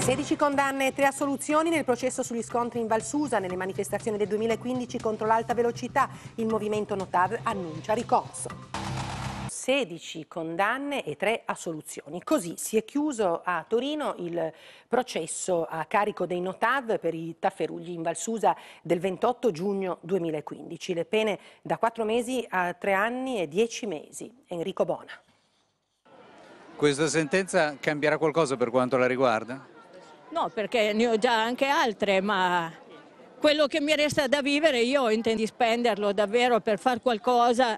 16 condanne e 3 assoluzioni nel processo sugli scontri in Valsusa nelle manifestazioni del 2015 contro l'alta velocità. Il movimento Notav annuncia ricorso. 16 condanne e 3 assoluzioni. Così si è chiuso a Torino il processo a carico dei Notav per i tafferugli in Valsusa del 28 giugno 2015. Le pene da 4 mesi a 3 anni e 10 mesi. Enrico Bona. Questa sentenza cambierà qualcosa per quanto la riguarda? No, perché ne ho già anche altre, ma quello che mi resta da vivere io intendo spenderlo davvero per fare qualcosa,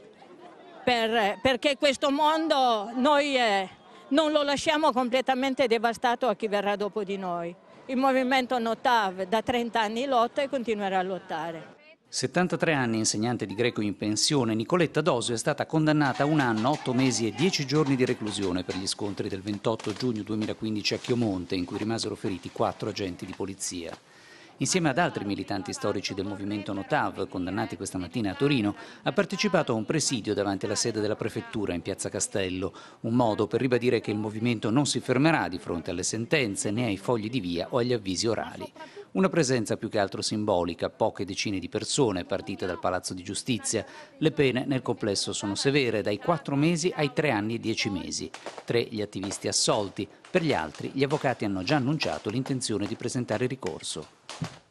per, perché questo mondo noi eh, non lo lasciamo completamente devastato a chi verrà dopo di noi. Il movimento Notav da 30 anni lotta e continuerà a lottare. 73 anni, insegnante di greco in pensione, Nicoletta Dosio è stata condannata a un anno, 8 mesi e 10 giorni di reclusione per gli scontri del 28 giugno 2015 a Chiomonte, in cui rimasero feriti 4 agenti di polizia. Insieme ad altri militanti storici del movimento Notav, condannati questa mattina a Torino, ha partecipato a un presidio davanti alla sede della prefettura in piazza Castello, un modo per ribadire che il movimento non si fermerà di fronte alle sentenze né ai fogli di via o agli avvisi orali. Una presenza più che altro simbolica, poche decine di persone partite dal Palazzo di Giustizia. Le pene nel complesso sono severe, dai 4 mesi ai 3 anni e 10 mesi. Tre gli attivisti assolti, per gli altri gli avvocati hanno già annunciato l'intenzione di presentare ricorso.